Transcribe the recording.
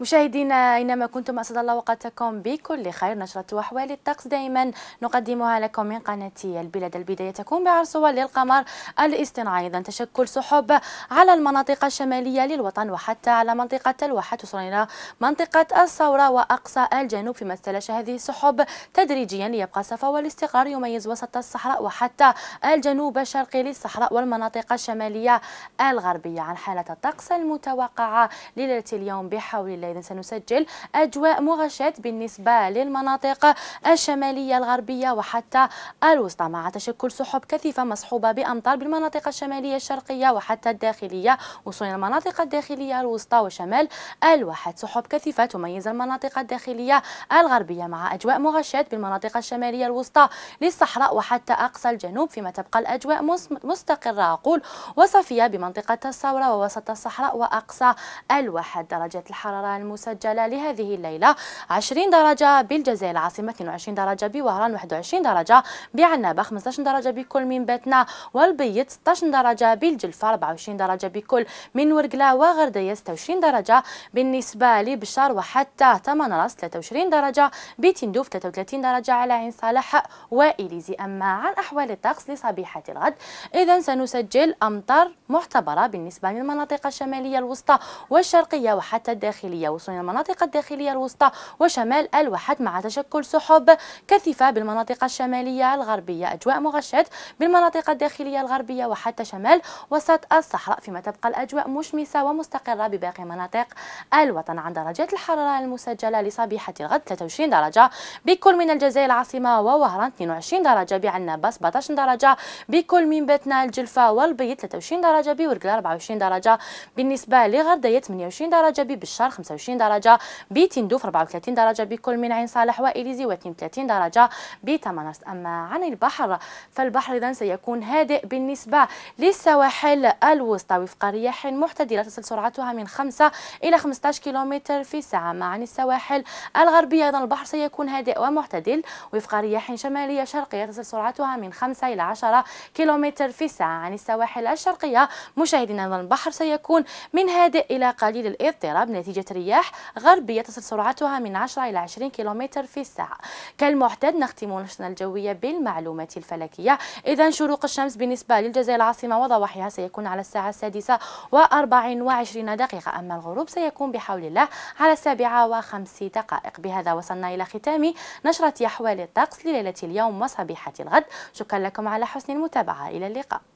مشاهدينا اينما كنتم اسعد الله اوقاتكم بكل خير نشره احوال الطقس دائما نقدمها لكم من قناه البلاد البدايه تكون بعرض للقمر الاصطناعي ايضا تشكل سحب على المناطق الشماليه للوطن وحتى على منطقه الواحه توصل الى منطقه الثوره واقصى الجنوب فيما استلش هذه السحب تدريجيا ليبقى صفا والاستقرار يميز وسط الصحراء وحتى الجنوب الشرقي للصحراء والمناطق الشماليه الغربيه عن حاله الطقس المتوقعه ليله اليوم بحول الله الليلة إذا سنسجل أجواء مغشاة بالنسبة للمناطق الشمالية الغربية وحتى الوسطى مع تشكل سحب كثيفة مصحوبة بأمطار بالمناطق الشمالية الشرقية وحتى الداخلية وصولا المناطق الداخلية الوسطى وشمال الواحد سحب كثيفة تميز المناطق الداخلية الغربية مع أجواء مغشاة بالمناطق الشمالية الوسطى للصحراء وحتى أقصى الجنوب فيما تبقى الأجواء مستقرة أقول وصفية بمنطقة الثورة ووسط الصحراء وأقصى الواحد درجة الحرارة المسجلة لهذه الليلة 20 درجة بالجزائر العاصمة 22 درجة بوهران 21 درجة بعنابة 15 درجة بكل من باتنا والبيض 16 درجة بالجلفة 24 درجة بكل من ورقلة وغردية 26 درجة بالنسبة لبشار وحتى راس 23 درجة بتندوف 33 درجة على عين صالح وإليزي أما عن أحوال الطقس لصبيحة الغد إذا سنسجل أمطار معتبرة بالنسبة للمناطق الشمالية الوسطى والشرقية وحتى الداخلية الشمالية وصول المناطق الداخلية الوسطى وشمال الواحات مع تشكل سحب كثيفة بالمناطق الشمالية الغربية أجواء مغشاة بالمناطق الداخلية الغربية وحتى شمال وسط الصحراء فيما تبقى الأجواء مشمسة ومستقرة بباقي مناطق الوطن عن درجات الحرارة المسجلة لصبيحة الغد 23 درجة بكل من الجزائر العاصمة ووهران 22 درجة بعنابة 17 درجة بكل من بيتنا الجلفة والبيض 23 درجة بورقلا 24 درجة بالنسبة لغردية 28 درجة ببشار 25 25 درجة بتندوف 34 درجة بكل من عين صالح وإليزي و 30 درجة بتمنرس أما عن البحر فالبحر إذا سيكون هادئ بالنسبة للسواحل الوسطى وفق رياح معتدلة تصل سرعتها من 5 إلى 15 كيلومتر في الساعة أما عن السواحل الغربية أيضا البحر سيكون هادئ ومعتدل وفق رياح شمالية شرقية تصل سرعتها من 5 إلى 10 كيلومتر في الساعة عن السواحل الشرقية مشاهدينا البحر سيكون من هادئ إلى قليل الاضطراب نتيجة رياح رياح غربية تصل سرعتها من 10 إلى 20 كيلومتر في الساعة كالمعتاد نختم نشرنا الجوية بالمعلومات الفلكية إذا شروق الشمس بالنسبة للجزائر العاصمة وضواحيها سيكون على الساعة السادسة السادسة و24 دقيقة أما الغروب سيكون بحول الله على السابعة وخمس دقائق بهذا وصلنا إلى ختام نشرة أحوال الطقس لليلة اليوم وصبيحة الغد شكرا لكم على حسن المتابعة إلى اللقاء